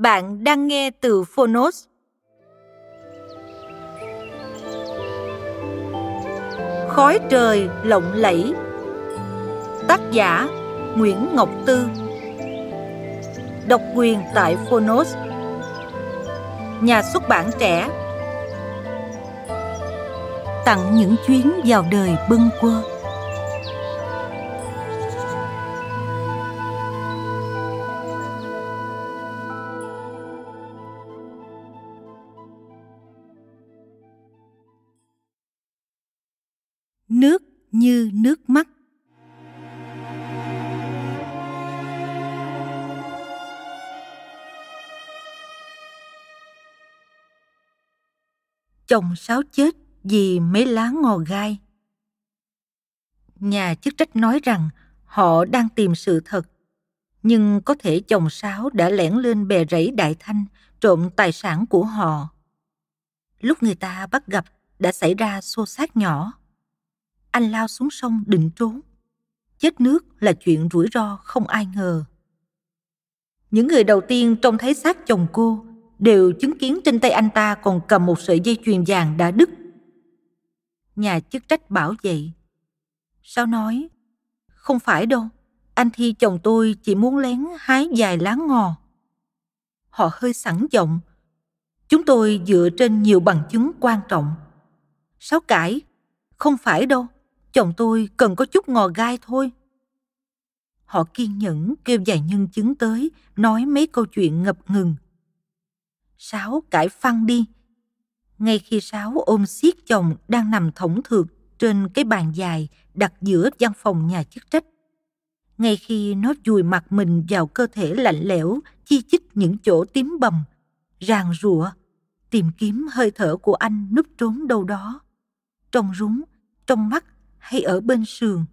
Bạn đang nghe từ Phonos. Khói trời lộng lẫy Tác giả Nguyễn Ngọc Tư Độc quyền tại Phonos Nhà xuất bản trẻ Tặng những chuyến vào đời bâng quơ nước mắt. Chồng sáo chết vì mấy lá ngò gai. Nhà chức trách nói rằng họ đang tìm sự thật, nhưng có thể chồng sáo đã lẻn lên bè rẫy Đại Thanh trộm tài sản của họ. Lúc người ta bắt gặp đã xảy ra xô xát nhỏ anh lao xuống sông định trốn. Chết nước là chuyện rủi ro không ai ngờ. Những người đầu tiên trông thấy xác chồng cô đều chứng kiến trên tay anh ta còn cầm một sợi dây chuyền vàng đã đứt. Nhà chức trách bảo vậy. Sao nói? Không phải đâu, anh Thi chồng tôi chỉ muốn lén hái vài lá ngò. Họ hơi sẵn giọng. Chúng tôi dựa trên nhiều bằng chứng quan trọng. Sáu cải, không phải đâu, chồng tôi cần có chút ngò gai thôi. Họ kiên nhẫn kêu vài nhân chứng tới, nói mấy câu chuyện ngập ngừng. Sáu cãi phăng đi. Ngay khi Sáu ôm siết chồng đang nằm thõng thượt trên cái bàn dài đặt giữa văn phòng nhà chức trách. Ngay khi nó vùi mặt mình vào cơ thể lạnh lẽo, chi chít những chỗ tím bầm, ràng rụa, tìm kiếm hơi thở của anh núp trốn đâu đó. Trong rúng, trong mắt hay ở bên sườn.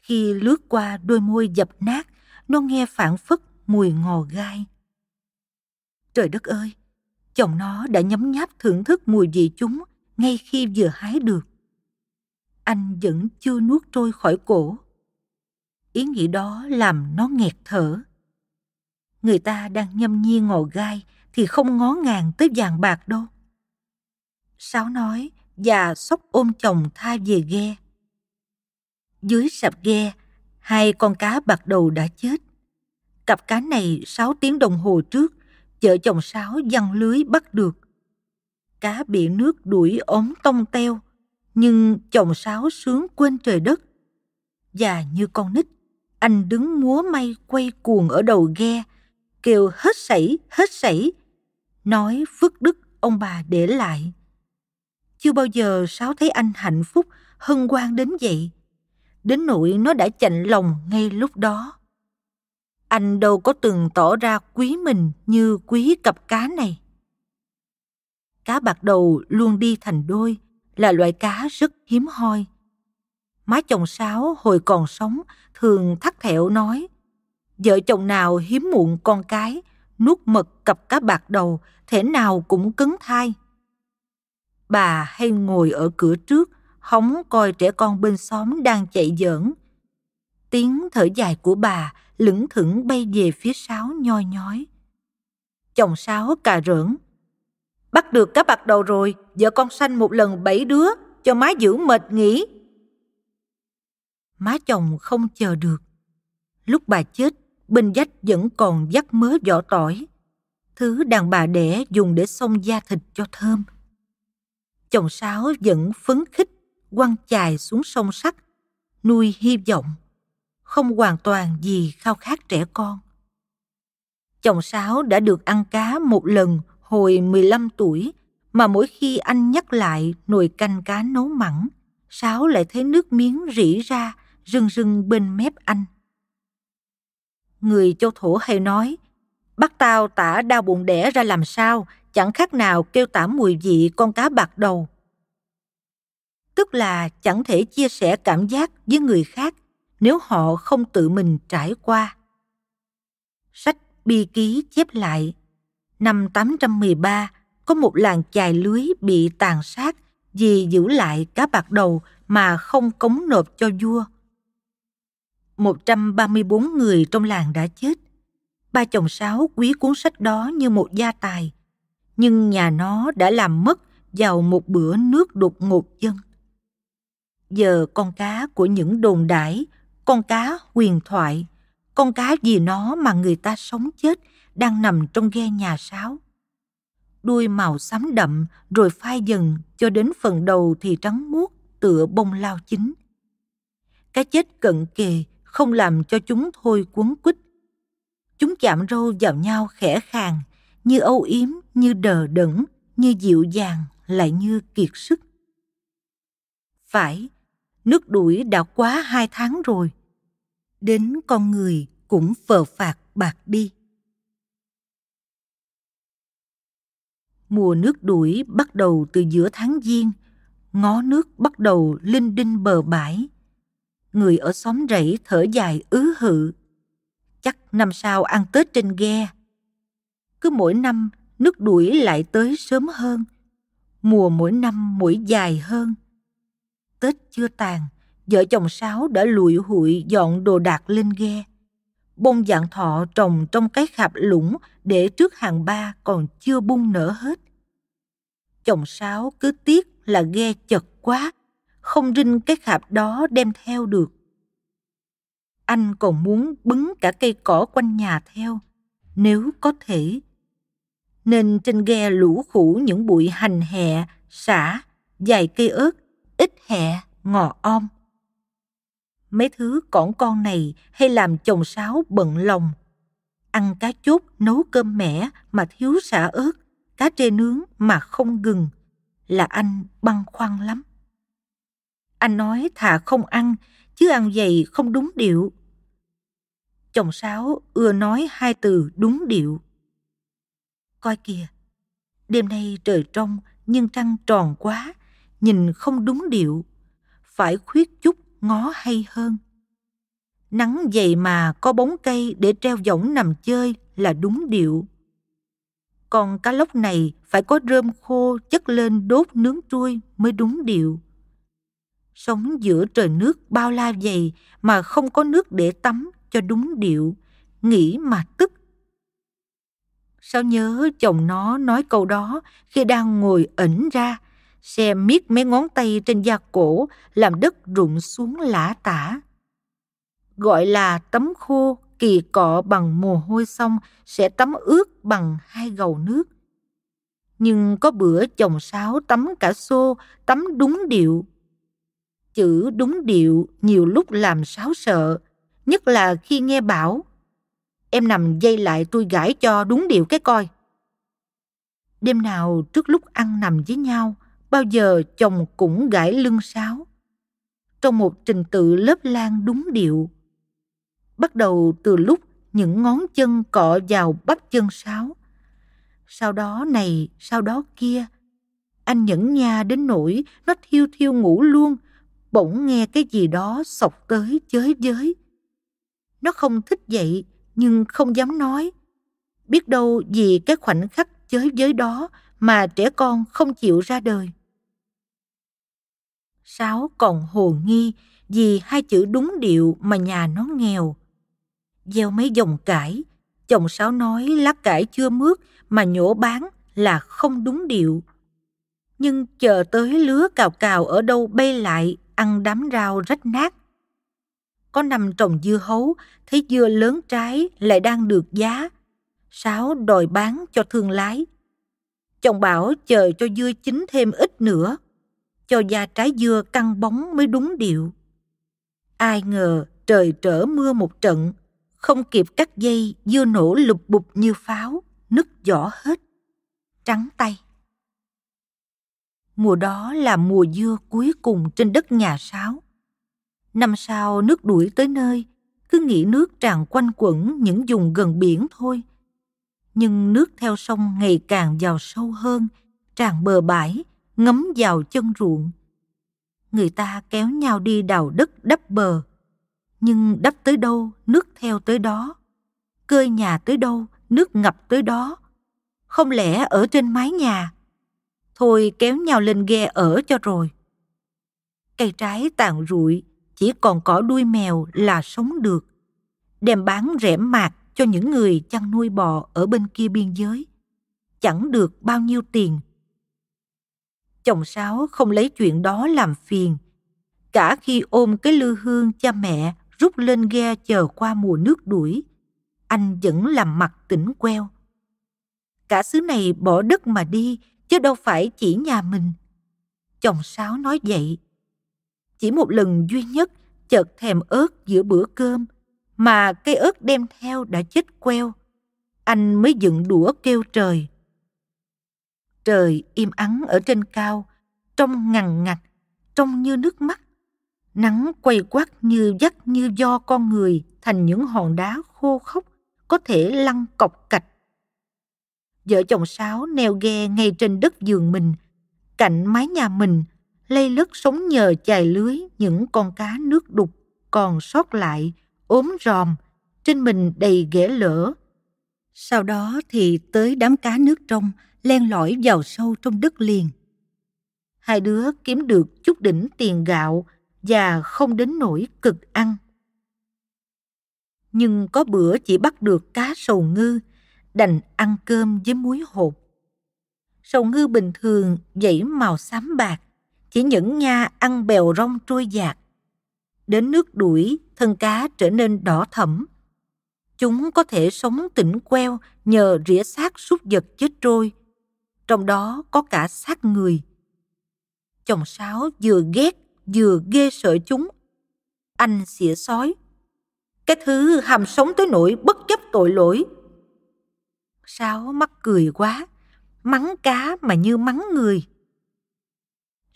Khi lướt qua đôi môi dập nát, nó nghe phản phất mùi ngò gai. Trời đất ơi, chồng nó đã nhấm nháp thưởng thức mùi vị chúng ngay khi vừa hái được. Anh vẫn chưa nuốt trôi khỏi cổ. Ý nghĩ đó làm nó nghẹt thở. Người ta đang nhâm nhi ngò gai thì không ngó ngàng tới vàng bạc đâu. Sáu nói, và sóc ôm chồng tha về ghe. Dưới sập ghe, hai con cá bạc đầu đã chết. Cặp cá này 6 tiếng đồng hồ trước, vợ chồng Sáu văng lưới bắt được. Cá bị nước đuổi ống tông teo, nhưng chồng Sáu sướng quên trời đất. Và như con nít, anh đứng múa may quay cuồng ở đầu ghe, kêu hết sảy, hết sảy, nói phước đức ông bà để lại. Chưa bao giờ Sáu thấy anh hạnh phúc, hân hoan đến vậy. Đến nỗi nó đã chạnh lòng ngay lúc đó. Anh đâu có từng tỏ ra quý mình như quý cặp cá này. Cá bạc đầu luôn đi thành đôi, là loại cá rất hiếm hoi. Má chồng Sáu hồi còn sống thường thắt thẹo nói Vợ chồng nào hiếm muộn con cái, nuốt mật cặp cá bạc đầu, thể nào cũng cứng thai bà hay ngồi ở cửa trước hóng coi trẻ con bên xóm đang chạy giỡn tiếng thở dài của bà lững thững bay về phía sáo nhoi nhói chồng sáo cà rỡn bắt được cá bạc đầu rồi vợ con sanh một lần bảy đứa cho má giữ mệt nghỉ má chồng không chờ được lúc bà chết bên dách vẫn còn dắt mớ vỏ tỏi thứ đàn bà đẻ dùng để xông da thịt cho thơm chồng sáo vẫn phấn khích quăng chài xuống sông sắt nuôi hy vọng không hoàn toàn vì khao khát trẻ con chồng sáo đã được ăn cá một lần hồi 15 tuổi mà mỗi khi anh nhắc lại nồi canh cá nấu mặn sáo lại thấy nước miếng rỉ ra rưng rưng bên mép anh người châu thổ hay nói bắt tao tả đau bụng đẻ ra làm sao chẳng khác nào kêu tả mùi vị con cá bạc đầu. Tức là chẳng thể chia sẻ cảm giác với người khác nếu họ không tự mình trải qua. Sách bi ký chép lại, năm 813 có một làng chài lưới bị tàn sát vì giữ lại cá bạc đầu mà không cống nộp cho vua. 134 người trong làng đã chết. Ba chồng sáu quý cuốn sách đó như một gia tài, nhưng nhà nó đã làm mất vào một bữa nước đột ngột dân. Giờ con cá của những đồn đãi, con cá huyền thoại, con cá vì nó mà người ta sống chết đang nằm trong ghe nhà sáo. Đuôi màu xám đậm rồi phai dần cho đến phần đầu thì trắng muốt tựa bông lao chính Cái chết cận kề không làm cho chúng thôi cuốn quýt. Chúng chạm râu vào nhau khẽ khàng như âu yếm như đờ đẫn, như dịu dàng lại như kiệt sức. Phải, nước đuổi đã quá hai tháng rồi. Đến con người cũng phờ phạt bạc đi. Mùa nước đuổi bắt đầu từ giữa tháng Giêng, ngó nước bắt đầu linh đinh bờ bãi. Người ở xóm rẫy thở dài ứ hự. Chắc năm sau ăn Tết trên ghe. Cứ mỗi năm nước đuổi lại tới sớm hơn, mùa mỗi năm mỗi dài hơn. Tết chưa tàn, vợ chồng Sáu đã lụi hụi dọn đồ đạc lên ghe. Bông dạng thọ trồng trong cái khạp lũng để trước hàng ba còn chưa bung nở hết. Chồng Sáu cứ tiếc là ghe chật quá, không rinh cái khạp đó đem theo được. Anh còn muốn bứng cả cây cỏ quanh nhà theo, nếu có thể nên trên ghe lũ khủ những bụi hành hẹ, xả, dài cây ớt, ít hẹ, ngò om. Mấy thứ cỏn con này hay làm chồng sáo bận lòng. Ăn cá chốt nấu cơm mẻ mà thiếu xả ớt, cá trê nướng mà không gừng là anh băn khoăn lắm. Anh nói thà không ăn, chứ ăn vậy không đúng điệu. Chồng sáo ưa nói hai từ đúng điệu Coi kìa, đêm nay trời trong nhưng trăng tròn quá, nhìn không đúng điệu. Phải khuyết chút ngó hay hơn. Nắng dày mà có bóng cây để treo võng nằm chơi là đúng điệu. Còn cá lóc này phải có rơm khô chất lên đốt nướng trui mới đúng điệu. Sống giữa trời nước bao la dày mà không có nước để tắm cho đúng điệu, nghĩ mà tức Sao nhớ chồng nó nói câu đó khi đang ngồi ẩn ra, xem miết mấy ngón tay trên da cổ làm đất rụng xuống lã tả. Gọi là tấm khô kỳ cọ bằng mồ hôi xong sẽ tắm ướt bằng hai gầu nước. Nhưng có bữa chồng sáo tắm cả xô, tắm đúng điệu. Chữ đúng điệu nhiều lúc làm sáo sợ, nhất là khi nghe bảo Em nằm dây lại tôi gãi cho đúng điệu cái coi. Đêm nào trước lúc ăn nằm với nhau, bao giờ chồng cũng gãi lưng sáo. Trong một trình tự lớp lan đúng điệu. Bắt đầu từ lúc những ngón chân cọ vào bắp chân sáo. Sau đó này, sau đó kia. Anh nhẫn nha đến nỗi nó thiêu thiêu ngủ luôn, bỗng nghe cái gì đó sọc tới chới giới. Nó không thích vậy nhưng không dám nói. Biết đâu vì cái khoảnh khắc chới giới đó mà trẻ con không chịu ra đời. Sáu còn hồ nghi vì hai chữ đúng điệu mà nhà nó nghèo. Gieo mấy dòng cải, chồng Sáu nói lá cải chưa mướt mà nhổ bán là không đúng điệu. Nhưng chờ tới lứa cào cào ở đâu bay lại ăn đám rau rách nát có năm trồng dưa hấu, thấy dưa lớn trái lại đang được giá. Sáu đòi bán cho thương lái. Chồng bảo chờ cho dưa chín thêm ít nữa, cho da trái dưa căng bóng mới đúng điệu. Ai ngờ trời trở mưa một trận, không kịp cắt dây, dưa nổ lục bục như pháo, nứt vỏ hết, trắng tay. Mùa đó là mùa dưa cuối cùng trên đất nhà sáo Năm sau nước đuổi tới nơi, cứ nghĩ nước tràn quanh quẩn những vùng gần biển thôi. Nhưng nước theo sông ngày càng vào sâu hơn, tràn bờ bãi, ngấm vào chân ruộng. Người ta kéo nhau đi đào đất đắp bờ, nhưng đắp tới đâu nước theo tới đó, cơi nhà tới đâu nước ngập tới đó. Không lẽ ở trên mái nhà? Thôi kéo nhau lên ghe ở cho rồi. Cây trái tàn rụi, chỉ còn cỏ đuôi mèo là sống được đem bán rẻ mạt cho những người chăn nuôi bò ở bên kia biên giới chẳng được bao nhiêu tiền chồng sáu không lấy chuyện đó làm phiền cả khi ôm cái lư hương cha mẹ rút lên ghe chờ qua mùa nước đuổi anh vẫn làm mặt tỉnh queo cả xứ này bỏ đất mà đi chứ đâu phải chỉ nhà mình chồng sáu nói vậy chỉ một lần duy nhất chợt thèm ớt giữa bữa cơm mà cây ớt đem theo đã chết queo anh mới dựng đũa kêu trời trời im ắng ở trên cao trong ngằn ngặt trông như nước mắt nắng quay quắt như dắt như do con người thành những hòn đá khô khốc có thể lăn cọc cạch vợ chồng sáo neo ghe ngay trên đất giường mình cạnh mái nhà mình lây lất sống nhờ chài lưới những con cá nước đục còn sót lại, ốm ròm, trên mình đầy ghẻ lỡ. Sau đó thì tới đám cá nước trong, len lỏi vào sâu trong đất liền. Hai đứa kiếm được chút đỉnh tiền gạo và không đến nỗi cực ăn. Nhưng có bữa chỉ bắt được cá sầu ngư, đành ăn cơm với muối hột. Sầu ngư bình thường dãy màu xám bạc, chỉ những nha ăn bèo rong trôi dạt. Đến nước đuổi, thân cá trở nên đỏ thẫm. Chúng có thể sống tỉnh queo nhờ rỉa xác súc vật chết trôi, trong đó có cả xác người. Chồng sáo vừa ghét vừa ghê sợ chúng. Anh xỉa sói. Cái thứ hàm sống tới nỗi bất chấp tội lỗi. Sáo mắc cười quá, mắng cá mà như mắng người.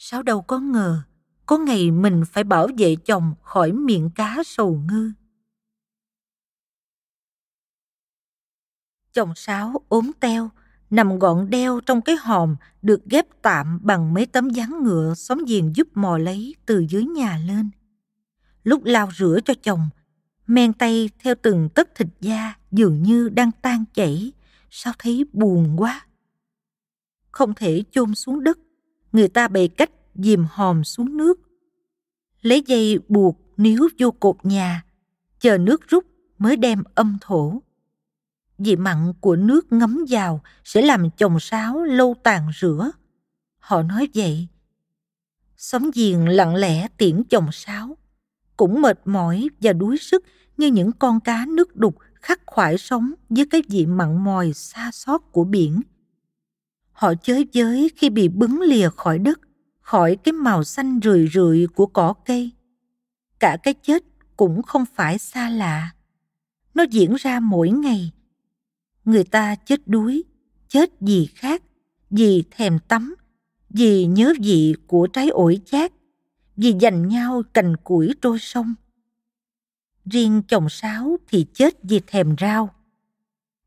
Sao đâu có ngờ, có ngày mình phải bảo vệ chồng khỏi miệng cá sầu ngư. Chồng Sáu ốm teo, nằm gọn đeo trong cái hòm được ghép tạm bằng mấy tấm ván ngựa xóm giềng giúp mò lấy từ dưới nhà lên. Lúc lao rửa cho chồng, men tay theo từng tấc thịt da dường như đang tan chảy, sao thấy buồn quá. Không thể chôn xuống đất người ta bày cách dìm hòm xuống nước. Lấy dây buộc níu vô cột nhà, chờ nước rút mới đem âm thổ. Vị mặn của nước ngấm vào sẽ làm chồng sáo lâu tàn rửa. Họ nói vậy. Xóm giềng lặng lẽ tiễn chồng sáo, cũng mệt mỏi và đuối sức như những con cá nước đục khắc khoải sống với cái vị mặn mòi xa xót của biển – Họ chới giới khi bị bứng lìa khỏi đất, khỏi cái màu xanh rười rượi của cỏ cây. Cả cái chết cũng không phải xa lạ. Nó diễn ra mỗi ngày. Người ta chết đuối, chết gì khác, vì thèm tắm, vì nhớ vị của trái ổi chát, vì dành nhau cành củi trôi sông. Riêng chồng sáo thì chết vì thèm rau.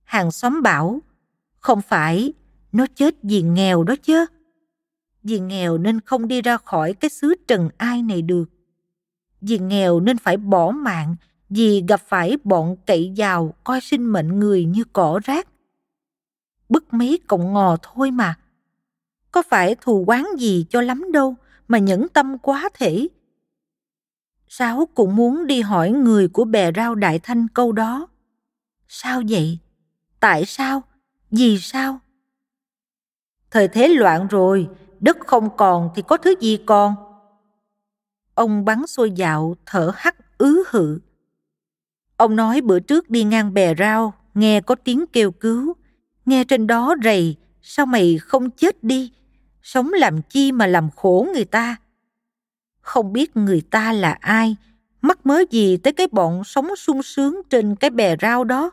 Hàng xóm bảo, không phải nó chết vì nghèo đó chứ. Vì nghèo nên không đi ra khỏi cái xứ trần ai này được. Vì nghèo nên phải bỏ mạng vì gặp phải bọn cậy giàu coi sinh mệnh người như cỏ rác. Bức mấy cọng ngò thôi mà. Có phải thù quán gì cho lắm đâu mà nhẫn tâm quá thể. Sáu cũng muốn đi hỏi người của bè rau Đại Thanh câu đó. Sao vậy? Tại sao? Vì sao? Thời thế loạn rồi, đất không còn thì có thứ gì còn? Ông bắn xôi dạo, thở hắt ứ hự. Ông nói bữa trước đi ngang bè rau, nghe có tiếng kêu cứu. Nghe trên đó rầy, sao mày không chết đi? Sống làm chi mà làm khổ người ta? Không biết người ta là ai, mắc mớ gì tới cái bọn sống sung sướng trên cái bè rau đó.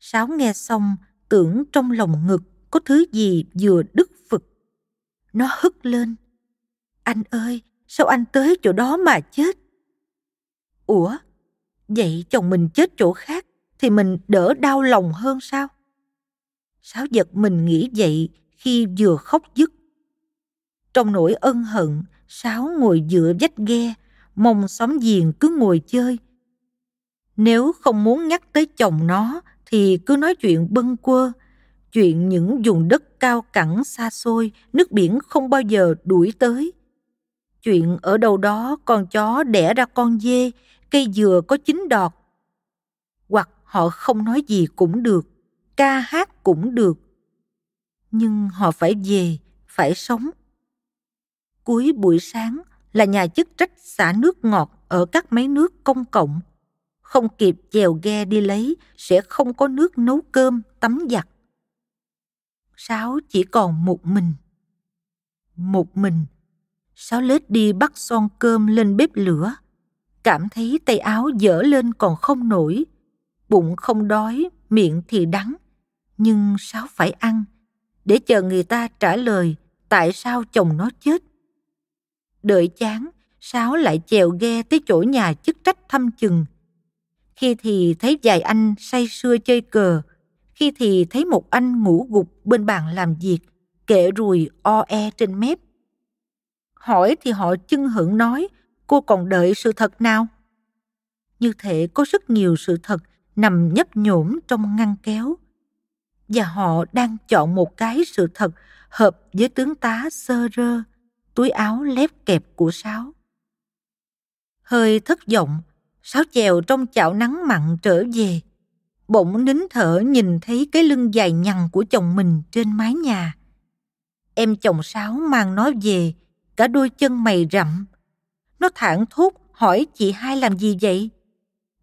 Sáo nghe xong, tưởng trong lòng ngực có thứ gì vừa đức phật Nó hất lên. Anh ơi, sao anh tới chỗ đó mà chết? Ủa, vậy chồng mình chết chỗ khác thì mình đỡ đau lòng hơn sao? Sáu giật mình nghĩ vậy khi vừa khóc dứt. Trong nỗi ân hận, Sáu ngồi dựa vách ghe, mong xóm giềng cứ ngồi chơi. Nếu không muốn nhắc tới chồng nó thì cứ nói chuyện bâng quơ, chuyện những vùng đất cao cẳng xa xôi, nước biển không bao giờ đuổi tới. Chuyện ở đâu đó con chó đẻ ra con dê, cây dừa có chín đọt. Hoặc họ không nói gì cũng được, ca hát cũng được. Nhưng họ phải về, phải sống. Cuối buổi sáng là nhà chức trách xả nước ngọt ở các máy nước công cộng. Không kịp chèo ghe đi lấy sẽ không có nước nấu cơm, tắm giặt Sáu chỉ còn một mình. Một mình, Sáu lết đi bắt son cơm lên bếp lửa. Cảm thấy tay áo dở lên còn không nổi. Bụng không đói, miệng thì đắng. Nhưng Sáu phải ăn, để chờ người ta trả lời tại sao chồng nó chết. Đợi chán, Sáu lại chèo ghe tới chỗ nhà chức trách thăm chừng. Khi thì thấy vài anh say sưa chơi cờ, khi thì thấy một anh ngủ gục bên bàn làm việc, kệ rùi o e trên mép. Hỏi thì họ chưng hưởng nói, cô còn đợi sự thật nào? Như thể có rất nhiều sự thật nằm nhấp nhổm trong ngăn kéo. Và họ đang chọn một cái sự thật hợp với tướng tá sơ rơ, túi áo lép kẹp của Sáu. Hơi thất vọng, Sáu chèo trong chảo nắng mặn trở về, bỗng nín thở nhìn thấy cái lưng dài nhằn của chồng mình trên mái nhà. Em chồng Sáu mang nó về, cả đôi chân mày rậm. Nó thẳng thốt hỏi chị hai làm gì vậy?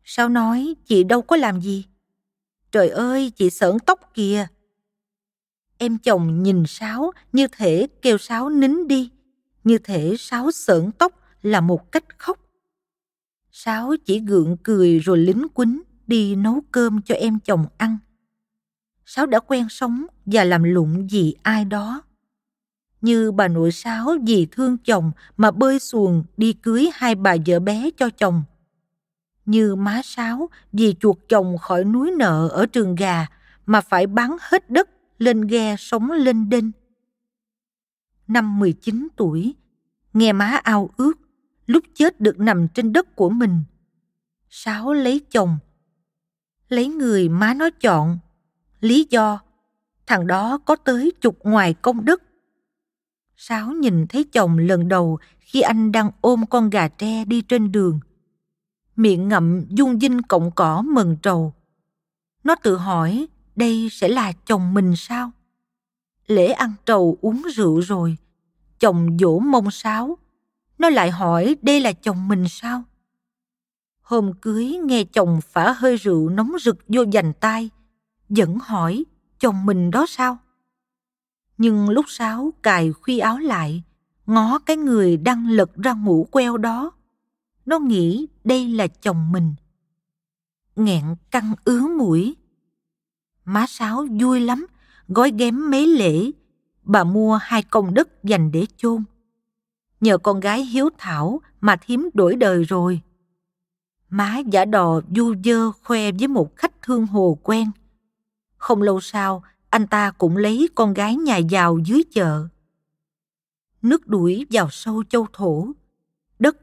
Sao nói chị đâu có làm gì? Trời ơi, chị sởn tóc kìa. Em chồng nhìn Sáu như thể kêu Sáu nín đi, như thể Sáu sởn tóc là một cách khóc. Sáu chỉ gượng cười rồi lính quýnh đi nấu cơm cho em chồng ăn. Sáu đã quen sống và làm lụng vì ai đó. Như bà nội Sáu vì thương chồng mà bơi xuồng đi cưới hai bà vợ bé cho chồng. Như má Sáu vì chuột chồng khỏi núi nợ ở trường gà mà phải bán hết đất lên ghe sống lên đinh. Năm 19 tuổi, nghe má ao ước, lúc chết được nằm trên đất của mình. Sáu lấy chồng, lấy người má nó chọn. Lý do, thằng đó có tới chục ngoài công đức. Sáu nhìn thấy chồng lần đầu khi anh đang ôm con gà tre đi trên đường. Miệng ngậm dung dinh cọng cỏ mừng trầu. Nó tự hỏi đây sẽ là chồng mình sao? Lễ ăn trầu uống rượu rồi, chồng dỗ mông sáo. Nó lại hỏi đây là chồng mình sao? Hôm cưới nghe chồng phả hơi rượu nóng rực vô dành tay, vẫn hỏi chồng mình đó sao? Nhưng lúc sáu cài khuy áo lại, ngó cái người đang lật ra ngủ queo đó. Nó nghĩ đây là chồng mình. Nghẹn căng ứa mũi. Má Sáu vui lắm, gói ghém mấy lễ. Bà mua hai công đất dành để chôn. Nhờ con gái hiếu thảo mà thím đổi đời rồi má giả đò du dơ khoe với một khách thương hồ quen. Không lâu sau, anh ta cũng lấy con gái nhà giàu dưới chợ. Nước đuổi vào sâu châu thổ, đất,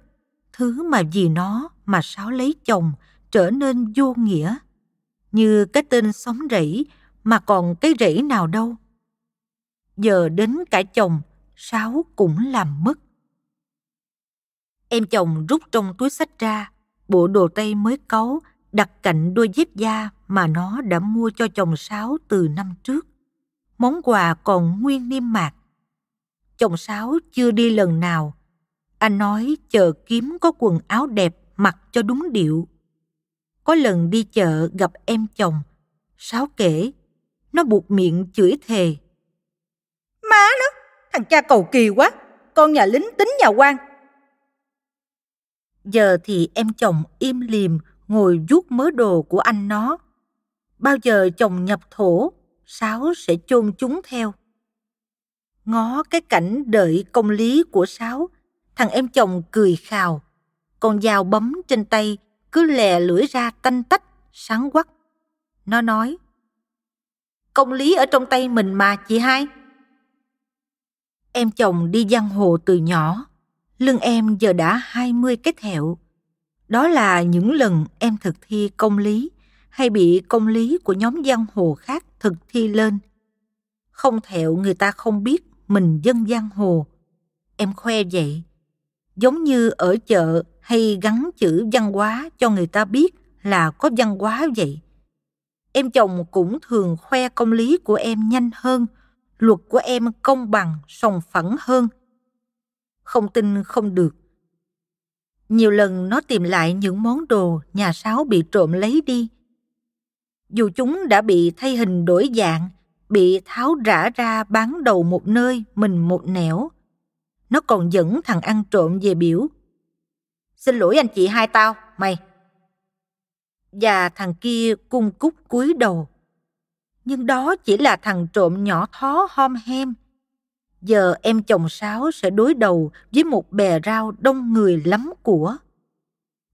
thứ mà vì nó mà sáo lấy chồng trở nên vô nghĩa. Như cái tên xóm rẫy mà còn cái rẫy nào đâu. Giờ đến cả chồng, sáo cũng làm mất. Em chồng rút trong túi sách ra, bộ đồ tây mới cáu đặt cạnh đôi dép da mà nó đã mua cho chồng Sáu từ năm trước. Món quà còn nguyên niêm mạc. Chồng Sáu chưa đi lần nào. Anh nói chờ kiếm có quần áo đẹp mặc cho đúng điệu. Có lần đi chợ gặp em chồng, Sáu kể, nó buộc miệng chửi thề. Má nó, thằng cha cầu kỳ quá, con nhà lính tính nhà quan, giờ thì em chồng im lìm ngồi vuốt mớ đồ của anh nó. Bao giờ chồng nhập thổ, Sáu sẽ chôn chúng theo. Ngó cái cảnh đợi công lý của Sáu, thằng em chồng cười khào. Con dao bấm trên tay cứ lè lưỡi ra tanh tách, sáng quắc. Nó nói, công lý ở trong tay mình mà chị hai. Em chồng đi giang hồ từ nhỏ, lưng em giờ đã 20 cái thẹo. Đó là những lần em thực thi công lý hay bị công lý của nhóm giang hồ khác thực thi lên. Không thẹo người ta không biết mình dân giang hồ. Em khoe vậy. Giống như ở chợ hay gắn chữ văn hóa cho người ta biết là có văn hóa vậy. Em chồng cũng thường khoe công lý của em nhanh hơn, luật của em công bằng, sòng phẳng hơn – không tin không được. Nhiều lần nó tìm lại những món đồ nhà sáo bị trộm lấy đi. Dù chúng đã bị thay hình đổi dạng, bị tháo rã ra bán đầu một nơi, mình một nẻo. Nó còn dẫn thằng ăn trộm về biểu. Xin lỗi anh chị hai tao, mày. Và thằng kia cung cúc cúi đầu. Nhưng đó chỉ là thằng trộm nhỏ thó hom hem Giờ em chồng Sáu sẽ đối đầu với một bè rau đông người lắm của.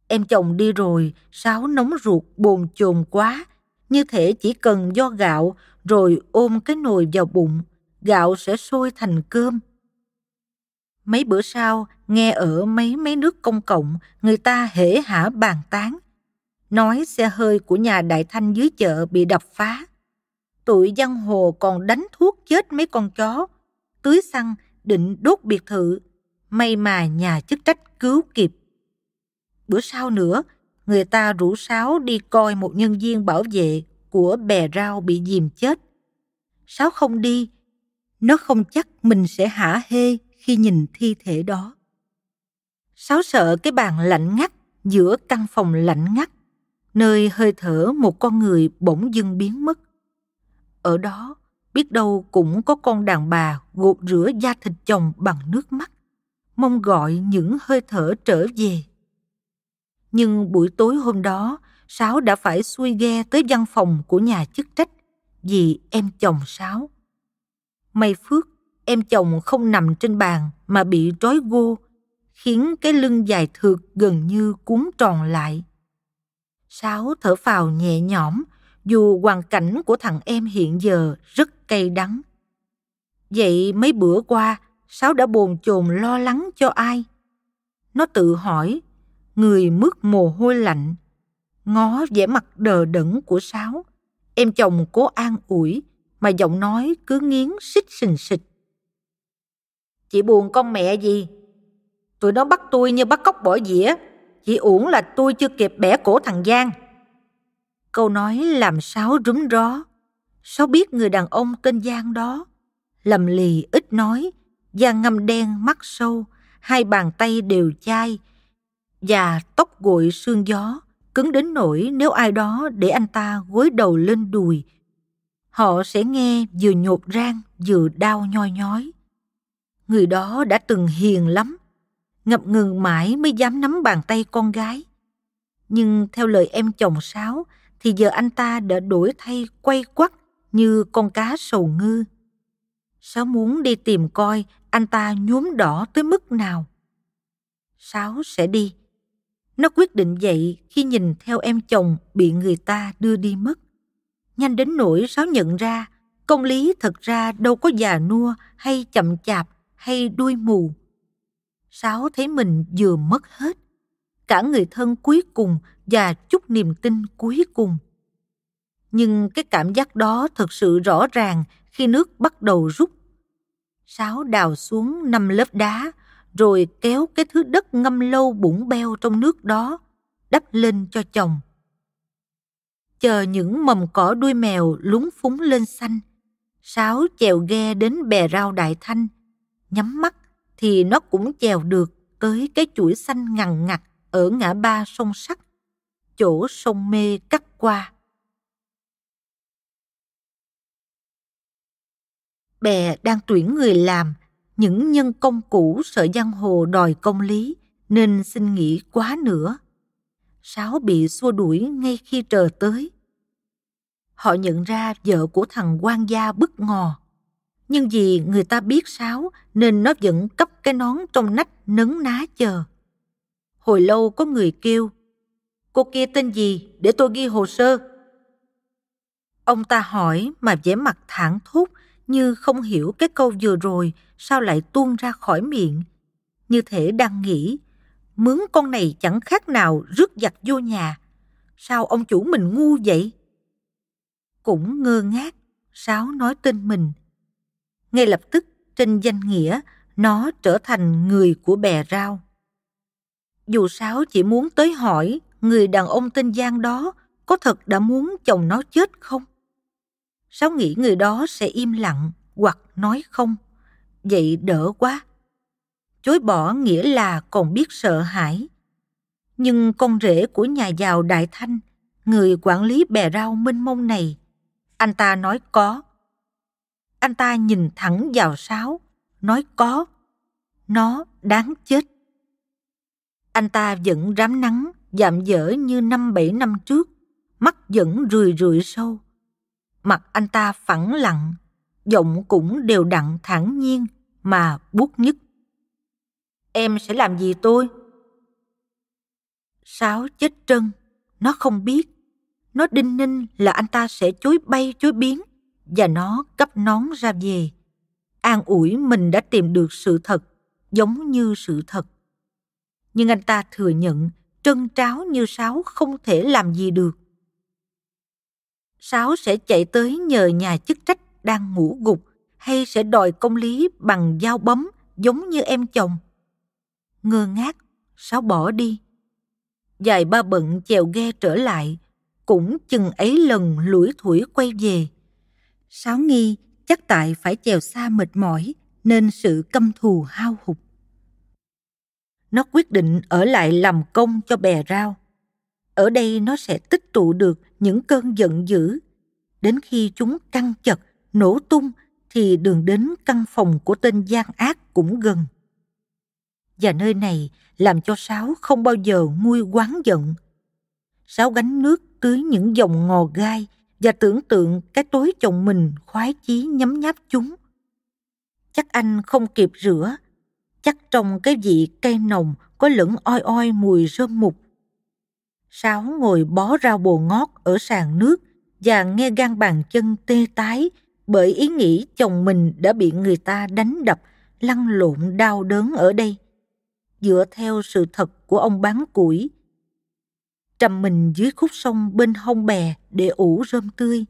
Em chồng đi rồi, Sáu nóng ruột bồn chồn quá. Như thể chỉ cần do gạo rồi ôm cái nồi vào bụng, gạo sẽ sôi thành cơm. Mấy bữa sau, nghe ở mấy mấy nước công cộng, người ta hễ hả bàn tán. Nói xe hơi của nhà Đại Thanh dưới chợ bị đập phá. Tụi giang hồ còn đánh thuốc chết mấy con chó tưới xăng định đốt biệt thự. May mà nhà chức trách cứu kịp. Bữa sau nữa, người ta rủ Sáu đi coi một nhân viên bảo vệ của bè rau bị dìm chết. Sáu không đi, nó không chắc mình sẽ hả hê khi nhìn thi thể đó. Sáu sợ cái bàn lạnh ngắt giữa căn phòng lạnh ngắt, nơi hơi thở một con người bỗng dưng biến mất. Ở đó, biết đâu cũng có con đàn bà gột rửa da thịt chồng bằng nước mắt, mong gọi những hơi thở trở về. Nhưng buổi tối hôm đó, Sáo đã phải xuôi ghe tới văn phòng của nhà chức trách vì em chồng Sáo. May phước, em chồng không nằm trên bàn mà bị trói gô, khiến cái lưng dài thượt gần như cuốn tròn lại. Sáo thở phào nhẹ nhõm dù hoàn cảnh của thằng em hiện giờ rất cay đắng. Vậy mấy bữa qua, Sáu đã bồn chồn lo lắng cho ai? Nó tự hỏi, người mướt mồ hôi lạnh, ngó vẻ mặt đờ đẫn của Sáu. Em chồng cố an ủi, mà giọng nói cứ nghiến xích xình xịch. Chị buồn con mẹ gì? Tụi nó bắt tôi như bắt cóc bỏ dĩa. Chị uổng là tôi chưa kịp bẻ cổ thằng Giang. Câu nói làm Sáu rúng ró. Sáu biết người đàn ông tên Giang đó. Lầm lì ít nói, da ngâm đen mắt sâu, hai bàn tay đều chai và tóc gội sương gió, cứng đến nỗi nếu ai đó để anh ta gối đầu lên đùi. Họ sẽ nghe vừa nhột rang vừa đau nhoi nhói. Người đó đã từng hiền lắm, ngập ngừng mãi mới dám nắm bàn tay con gái. Nhưng theo lời em chồng Sáo, thì giờ anh ta đã đổi thay quay quắt như con cá sầu ngư. Sáu muốn đi tìm coi anh ta nhuốm đỏ tới mức nào. Sáu sẽ đi. Nó quyết định vậy khi nhìn theo em chồng bị người ta đưa đi mất. Nhanh đến nỗi Sáu nhận ra công lý thật ra đâu có già nua hay chậm chạp hay đuôi mù. Sáu thấy mình vừa mất hết. Cả người thân cuối cùng và chút niềm tin cuối cùng. Nhưng cái cảm giác đó thật sự rõ ràng khi nước bắt đầu rút. Sáo đào xuống năm lớp đá, rồi kéo cái thứ đất ngâm lâu bụng beo trong nước đó, đắp lên cho chồng. Chờ những mầm cỏ đuôi mèo lúng phúng lên xanh, Sáo chèo ghe đến bè rau đại thanh, nhắm mắt thì nó cũng chèo được tới cái chuỗi xanh ngằn ngặt ở ngã ba sông sắt chỗ sông mê cắt qua bè đang tuyển người làm những nhân công cũ sợ giang hồ đòi công lý nên xin nghỉ quá nữa sáu bị xua đuổi ngay khi chờ tới họ nhận ra vợ của thằng quan gia bất ngò nhưng vì người ta biết sáo nên nó vẫn cấp cái nón trong nách nấn ná chờ hồi lâu có người kêu Cô kia tên gì để tôi ghi hồ sơ? Ông ta hỏi mà vẻ mặt thẳng thốt như không hiểu cái câu vừa rồi sao lại tuôn ra khỏi miệng. Như thể đang nghĩ, mướn con này chẳng khác nào rước giặt vô nhà. Sao ông chủ mình ngu vậy? Cũng ngơ ngác, Sáo nói tên mình. Ngay lập tức, trên danh nghĩa, nó trở thành người của bè rau. Dù Sáo chỉ muốn tới hỏi người đàn ông tên Giang đó có thật đã muốn chồng nó chết không? Sáu nghĩ người đó sẽ im lặng hoặc nói không. Vậy đỡ quá. Chối bỏ nghĩa là còn biết sợ hãi. Nhưng con rể của nhà giàu Đại Thanh, người quản lý bè rau minh mông này, anh ta nói có. Anh ta nhìn thẳng vào sáo, nói có. Nó đáng chết. Anh ta vẫn rám nắng dạm dở như năm bảy năm trước, mắt vẫn rười rượi sâu. Mặt anh ta phẳng lặng, giọng cũng đều đặn thản nhiên mà buốt nhất. Em sẽ làm gì tôi? Sáu chết trân, nó không biết. Nó đinh ninh là anh ta sẽ chối bay chối biến và nó cấp nón ra về. An ủi mình đã tìm được sự thật giống như sự thật. Nhưng anh ta thừa nhận trân tráo như Sáo không thể làm gì được. Sáo sẽ chạy tới nhờ nhà chức trách đang ngủ gục hay sẽ đòi công lý bằng dao bấm giống như em chồng. Ngơ ngác, Sáo bỏ đi. Dài ba bận chèo ghe trở lại, cũng chừng ấy lần lủi thủi quay về. Sáo nghi chắc tại phải chèo xa mệt mỏi nên sự căm thù hao hụt nó quyết định ở lại làm công cho bè rau. Ở đây nó sẽ tích tụ được những cơn giận dữ. Đến khi chúng căng chật, nổ tung thì đường đến căn phòng của tên gian ác cũng gần. Và nơi này làm cho Sáu không bao giờ nguôi quán giận. Sáu gánh nước tưới những dòng ngò gai và tưởng tượng cái tối chồng mình khoái chí nhấm nháp chúng. Chắc anh không kịp rửa chắc trong cái vị cây nồng có lẫn oi oi mùi rơm mục. Sáu ngồi bó rau bồ ngót ở sàn nước và nghe gan bàn chân tê tái bởi ý nghĩ chồng mình đã bị người ta đánh đập, lăn lộn đau đớn ở đây. Dựa theo sự thật của ông bán củi, trầm mình dưới khúc sông bên hông bè để ủ rơm tươi.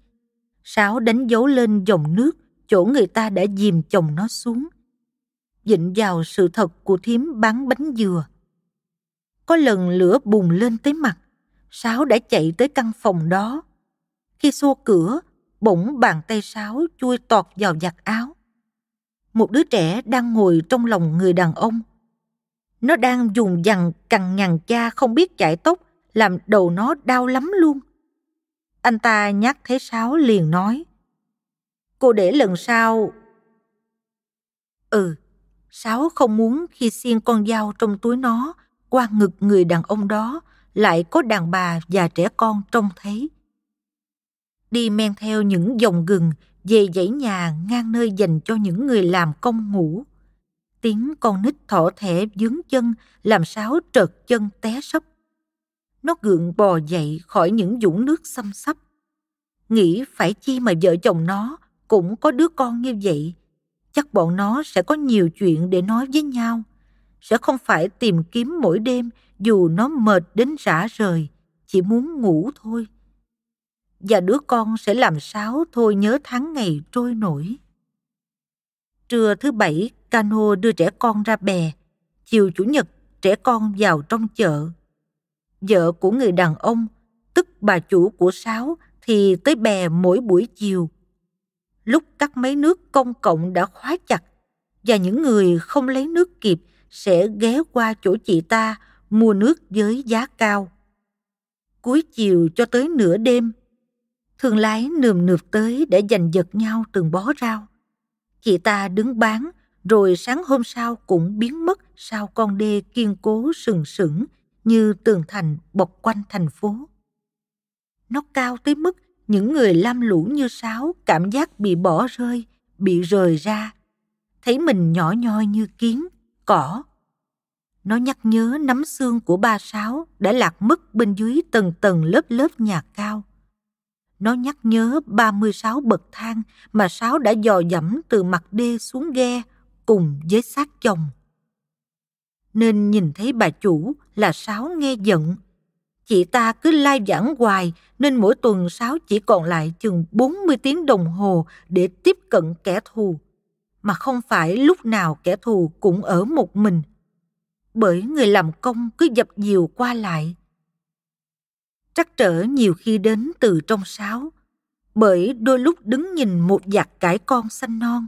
Sáo đánh dấu lên dòng nước chỗ người ta đã dìm chồng nó xuống dịnh vào sự thật của thím bán bánh dừa. Có lần lửa bùng lên tới mặt, Sáo đã chạy tới căn phòng đó. Khi xua cửa, bỗng bàn tay Sáo chui tọt vào giặt áo. Một đứa trẻ đang ngồi trong lòng người đàn ông. Nó đang dùng dằn cằn nhằn cha không biết chải tóc, làm đầu nó đau lắm luôn. Anh ta nhắc thấy Sáo liền nói. Cô để lần sau... Ừ, Sáu không muốn khi xiên con dao trong túi nó qua ngực người đàn ông đó lại có đàn bà và trẻ con trông thấy. Đi men theo những dòng gừng về dãy nhà ngang nơi dành cho những người làm công ngủ. Tiếng con nít thỏ thẻ dướng chân làm sáo trợt chân té sấp. Nó gượng bò dậy khỏi những dũng nước xâm sắp. Nghĩ phải chi mà vợ chồng nó cũng có đứa con như vậy chắc bọn nó sẽ có nhiều chuyện để nói với nhau sẽ không phải tìm kiếm mỗi đêm dù nó mệt đến rã rời chỉ muốn ngủ thôi và đứa con sẽ làm sao thôi nhớ tháng ngày trôi nổi trưa thứ bảy cano đưa trẻ con ra bè chiều chủ nhật trẻ con vào trong chợ vợ của người đàn ông tức bà chủ của sáo thì tới bè mỗi buổi chiều lúc các máy nước công cộng đã khóa chặt và những người không lấy nước kịp sẽ ghé qua chỗ chị ta mua nước với giá cao. Cuối chiều cho tới nửa đêm, thương lái nườm nượp tới để giành giật nhau từng bó rau. Chị ta đứng bán, rồi sáng hôm sau cũng biến mất sau con đê kiên cố sừng sững như tường thành bọc quanh thành phố. Nó cao tới mức những người lam lũ như sáo cảm giác bị bỏ rơi bị rời ra thấy mình nhỏ nhoi như kiến cỏ nó nhắc nhớ nắm xương của ba sáu đã lạc mất bên dưới tầng tầng lớp lớp nhà cao nó nhắc nhớ 36 bậc thang mà Sáu đã dò dẫm từ mặt đê xuống ghe cùng với xác chồng. Nên nhìn thấy bà chủ là Sáu nghe giận Chị ta cứ lai giảng hoài nên mỗi tuần Sáu chỉ còn lại chừng 40 tiếng đồng hồ để tiếp cận kẻ thù. Mà không phải lúc nào kẻ thù cũng ở một mình. Bởi người làm công cứ dập dìu qua lại. Trắc trở nhiều khi đến từ trong Sáu. Bởi đôi lúc đứng nhìn một giặc cải con xanh non.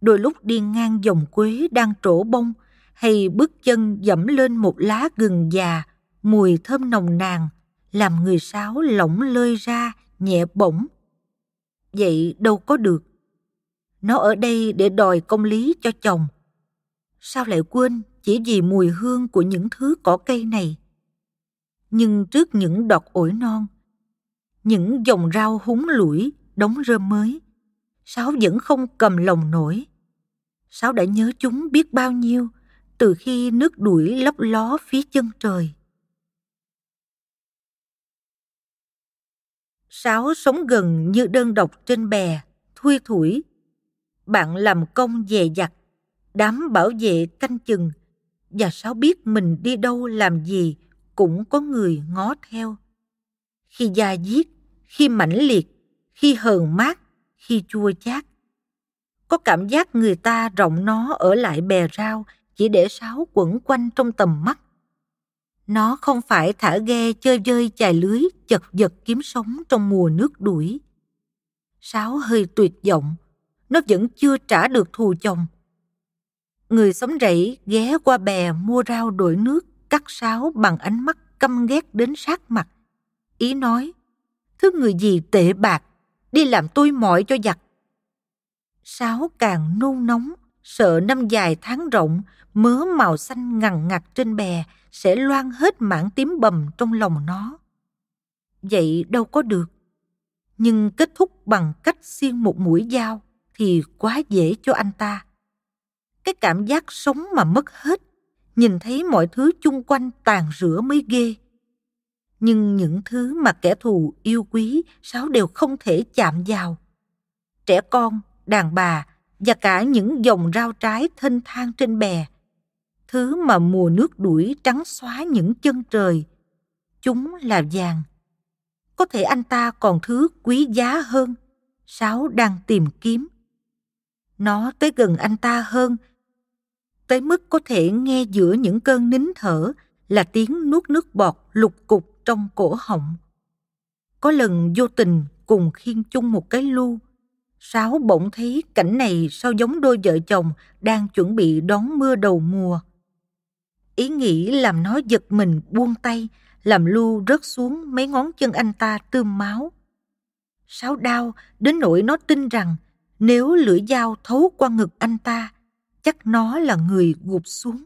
Đôi lúc đi ngang dòng quế đang trổ bông hay bước chân dẫm lên một lá gừng già mùi thơm nồng nàn làm người sáo lỏng lơi ra nhẹ bổng vậy đâu có được nó ở đây để đòi công lý cho chồng sao lại quên chỉ vì mùi hương của những thứ cỏ cây này nhưng trước những đọt ổi non những dòng rau húng lủi đống rơm mới sáu vẫn không cầm lòng nổi sáu đã nhớ chúng biết bao nhiêu từ khi nước đuổi lấp ló phía chân trời Sáo sống gần như đơn độc trên bè, thui thủi. Bạn làm công dè dặt, đám bảo vệ canh chừng và Sáo biết mình đi đâu làm gì cũng có người ngó theo. Khi da diết, khi mãnh liệt, khi hờn mát, khi chua chát. Có cảm giác người ta rộng nó ở lại bè rau chỉ để Sáo quẩn quanh trong tầm mắt. Nó không phải thả ghe chơi dơi chài lưới chật vật kiếm sống trong mùa nước đuổi. Sáo hơi tuyệt vọng, nó vẫn chưa trả được thù chồng. Người sống rẫy ghé qua bè mua rau đổi nước, cắt sáo bằng ánh mắt căm ghét đến sát mặt. Ý nói, thứ người gì tệ bạc, đi làm tôi mỏi cho giặc. Sáo càng nôn nóng, sợ năm dài tháng rộng, mớ màu xanh ngằn ngặt trên bè, sẽ loang hết mảng tím bầm trong lòng nó. Vậy đâu có được. Nhưng kết thúc bằng cách xiên một mũi dao thì quá dễ cho anh ta. Cái cảm giác sống mà mất hết, nhìn thấy mọi thứ chung quanh tàn rửa mới ghê. Nhưng những thứ mà kẻ thù yêu quý Sáu đều không thể chạm vào. Trẻ con, đàn bà và cả những dòng rau trái thênh thang trên bè thứ mà mùa nước đuổi trắng xóa những chân trời chúng là vàng có thể anh ta còn thứ quý giá hơn sáu đang tìm kiếm nó tới gần anh ta hơn tới mức có thể nghe giữa những cơn nín thở là tiếng nuốt nước bọt lục cục trong cổ họng có lần vô tình cùng khiên chung một cái lu sáu bỗng thấy cảnh này sao giống đôi vợ chồng đang chuẩn bị đón mưa đầu mùa Ý nghĩ làm nó giật mình buông tay, làm Lu rớt xuống mấy ngón chân anh ta tươm máu. sáu đau đến nỗi nó tin rằng nếu lưỡi dao thấu qua ngực anh ta, chắc nó là người gục xuống.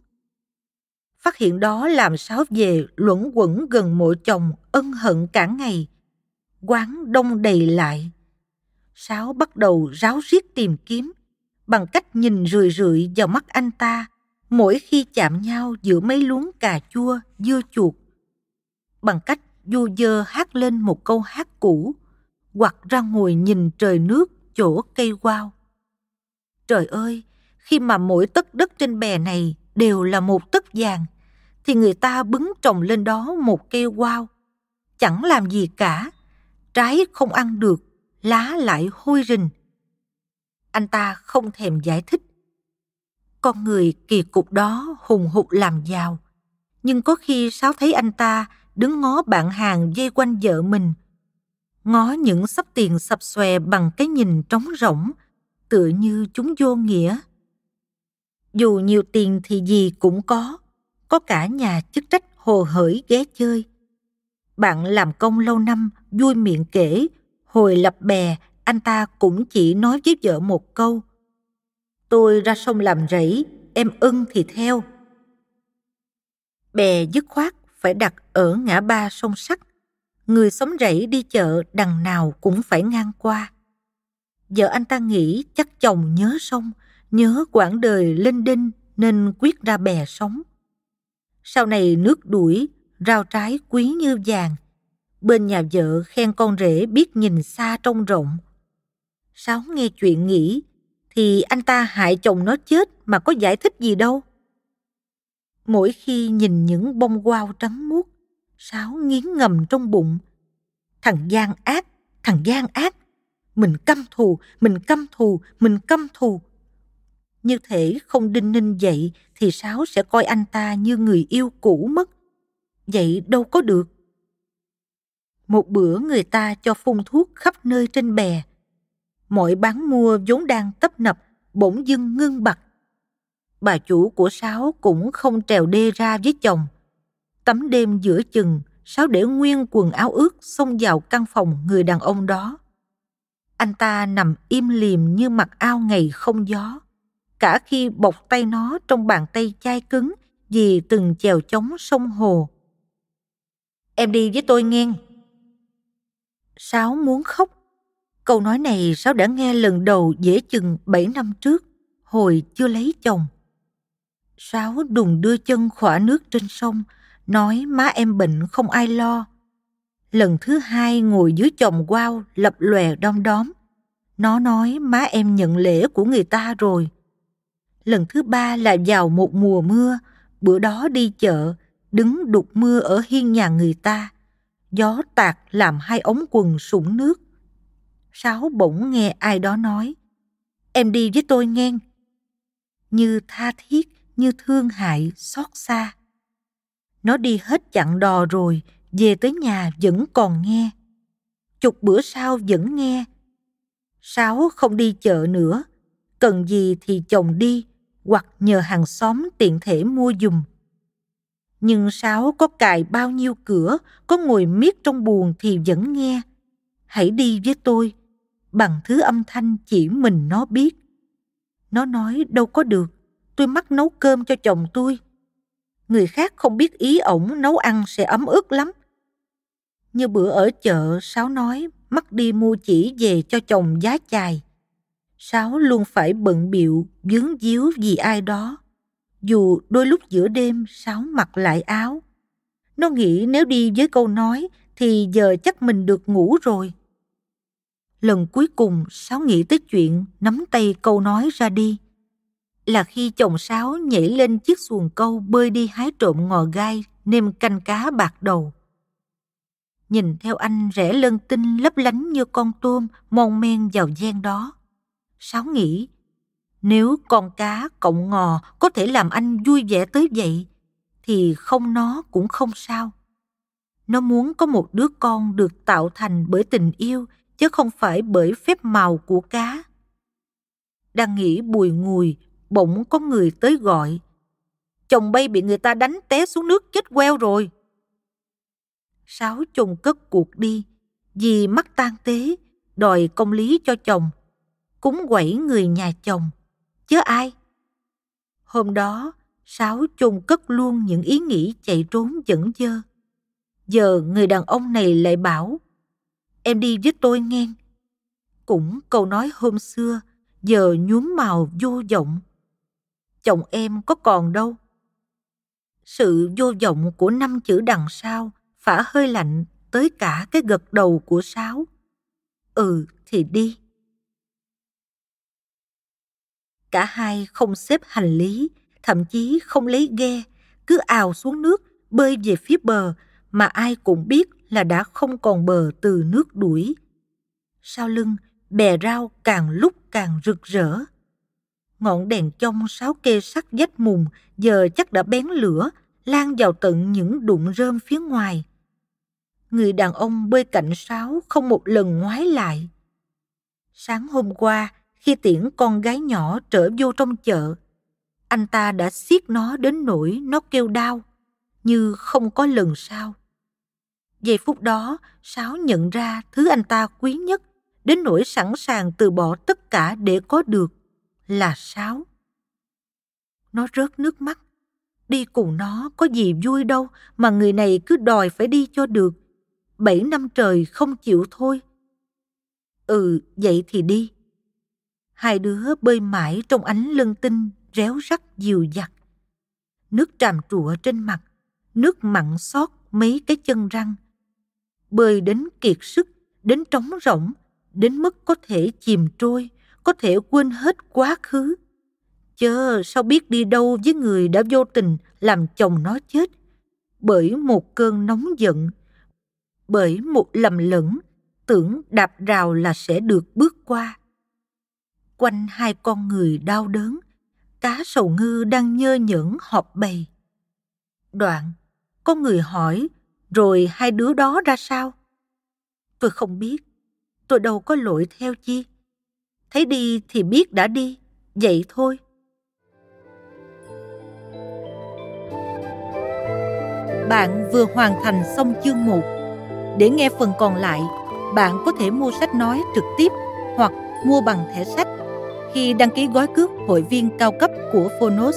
Phát hiện đó làm sáu về luẩn quẩn gần mộ chồng ân hận cả ngày. Quán đông đầy lại. sáu bắt đầu ráo riết tìm kiếm bằng cách nhìn rười rượi vào mắt anh ta mỗi khi chạm nhau giữa mấy luống cà chua, dưa chuột, bằng cách du dơ hát lên một câu hát cũ, hoặc ra ngồi nhìn trời nước chỗ cây quao. Trời ơi, khi mà mỗi tấc đất trên bè này đều là một tấc vàng, thì người ta bứng trồng lên đó một cây quao. Chẳng làm gì cả, trái không ăn được, lá lại hôi rình. Anh ta không thèm giải thích con người kỳ cục đó hùng hục làm giàu. Nhưng có khi Sáu thấy anh ta đứng ngó bạn hàng dây quanh vợ mình, ngó những sắp tiền sập xòe bằng cái nhìn trống rỗng, tựa như chúng vô nghĩa. Dù nhiều tiền thì gì cũng có, có cả nhà chức trách hồ hởi ghé chơi. Bạn làm công lâu năm, vui miệng kể, hồi lập bè, anh ta cũng chỉ nói với vợ một câu – Tôi ra sông làm rẫy, em ưng thì theo. Bè dứt khoát phải đặt ở ngã ba sông sắt. Người sống rẫy đi chợ đằng nào cũng phải ngang qua. vợ anh ta nghĩ chắc chồng nhớ sông, nhớ quãng đời linh đinh nên quyết ra bè sống. Sau này nước đuổi, rau trái quý như vàng. Bên nhà vợ khen con rể biết nhìn xa trông rộng. Sáu nghe chuyện nghĩ, thì anh ta hại chồng nó chết mà có giải thích gì đâu. Mỗi khi nhìn những bông quao trắng muốt, sáo nghiến ngầm trong bụng. Thằng gian ác, thằng gian ác. Mình căm thù, mình căm thù, mình căm thù. Như thể không đinh ninh dậy thì sáo sẽ coi anh ta như người yêu cũ mất. Vậy đâu có được. Một bữa người ta cho phun thuốc khắp nơi trên bè, mọi bán mua vốn đang tấp nập bỗng dưng ngưng bặt bà chủ của sáu cũng không trèo đê ra với chồng tấm đêm giữa chừng sáu để nguyên quần áo ướt xông vào căn phòng người đàn ông đó anh ta nằm im lìm như mặt ao ngày không gió cả khi bọc tay nó trong bàn tay chai cứng vì từng chèo chống sông hồ em đi với tôi nghe sáu muốn khóc Câu nói này Sáu đã nghe lần đầu dễ chừng bảy năm trước, hồi chưa lấy chồng. Sáu đùng đưa chân khỏa nước trên sông, nói má em bệnh không ai lo. Lần thứ hai ngồi dưới chồng quao lập lòe đom đóm. Nó nói má em nhận lễ của người ta rồi. Lần thứ ba là vào một mùa mưa, bữa đó đi chợ, đứng đục mưa ở hiên nhà người ta. Gió tạt làm hai ống quần sũng nước Sáu bỗng nghe ai đó nói Em đi với tôi nghe Như tha thiết, như thương hại, xót xa Nó đi hết chặng đò rồi Về tới nhà vẫn còn nghe Chục bữa sau vẫn nghe Sáu không đi chợ nữa Cần gì thì chồng đi Hoặc nhờ hàng xóm tiện thể mua dùm nhưng Sáu có cài bao nhiêu cửa, có ngồi miết trong buồn thì vẫn nghe. Hãy đi với tôi, bằng thứ âm thanh chỉ mình nó biết. Nó nói đâu có được, tôi mắc nấu cơm cho chồng tôi. Người khác không biết ý ổng nấu ăn sẽ ấm ức lắm. Như bữa ở chợ, Sáu nói mắc đi mua chỉ về cho chồng giá chài. Sáu luôn phải bận biệu, dướng díu vì ai đó. Dù đôi lúc giữa đêm Sáu mặc lại áo. Nó nghĩ nếu đi với câu nói thì giờ chắc mình được ngủ rồi lần cuối cùng Sáu nghĩ tới chuyện nắm tay câu nói ra đi. Là khi chồng Sáu nhảy lên chiếc xuồng câu bơi đi hái trộm ngò gai nêm canh cá bạc đầu. Nhìn theo anh rẽ lân tinh lấp lánh như con tôm mon men vào gian đó. Sáu nghĩ, nếu con cá cộng ngò có thể làm anh vui vẻ tới vậy, thì không nó cũng không sao. Nó muốn có một đứa con được tạo thành bởi tình yêu chứ không phải bởi phép màu của cá. Đang nghĩ bùi ngùi, bỗng có người tới gọi. Chồng bay bị người ta đánh té xuống nước chết queo rồi. Sáu chồng cất cuộc đi, vì mắt tan tế, đòi công lý cho chồng. Cúng quẩy người nhà chồng, chứ ai? Hôm đó, Sáu chung cất luôn những ý nghĩ chạy trốn dẫn dơ. Giờ người đàn ông này lại bảo em đi với tôi nghe. Cũng câu nói hôm xưa, giờ nhuốm màu vô vọng. Chồng em có còn đâu. Sự vô vọng của năm chữ đằng sau phả hơi lạnh tới cả cái gật đầu của Sáu. Ừ thì đi. Cả hai không xếp hành lý, thậm chí không lấy ghe, cứ ào xuống nước, bơi về phía bờ mà ai cũng biết là đã không còn bờ từ nước đuổi. Sau lưng, bè rau càng lúc càng rực rỡ. Ngọn đèn trong sáu kê sắt dách mùng giờ chắc đã bén lửa, lan vào tận những đụng rơm phía ngoài. Người đàn ông bơi cạnh sáo không một lần ngoái lại. Sáng hôm qua, khi tiễn con gái nhỏ trở vô trong chợ, anh ta đã xiết nó đến nỗi nó kêu đau, như không có lần sau. Giây phút đó, Sáu nhận ra thứ anh ta quý nhất, đến nỗi sẵn sàng từ bỏ tất cả để có được, là Sáu. Nó rớt nước mắt. Đi cùng nó có gì vui đâu mà người này cứ đòi phải đi cho được. Bảy năm trời không chịu thôi. Ừ, vậy thì đi. Hai đứa bơi mãi trong ánh lưng tinh réo rắt dịu dặt. Nước tràm trụa trên mặt, nước mặn xót mấy cái chân răng bơi đến kiệt sức, đến trống rỗng, đến mức có thể chìm trôi, có thể quên hết quá khứ. Chớ sao biết đi đâu với người đã vô tình làm chồng nó chết bởi một cơn nóng giận, bởi một lầm lẫn, tưởng đạp rào là sẽ được bước qua. Quanh hai con người đau đớn, cá sầu ngư đang nhơ nhẫn họp bầy. Đoạn, có người hỏi rồi hai đứa đó ra sao? Tôi không biết. Tôi đâu có lỗi theo chi. Thấy đi thì biết đã đi. Vậy thôi. Bạn vừa hoàn thành xong chương 1. Để nghe phần còn lại, bạn có thể mua sách nói trực tiếp hoặc mua bằng thẻ sách khi đăng ký gói cước hội viên cao cấp của Phonos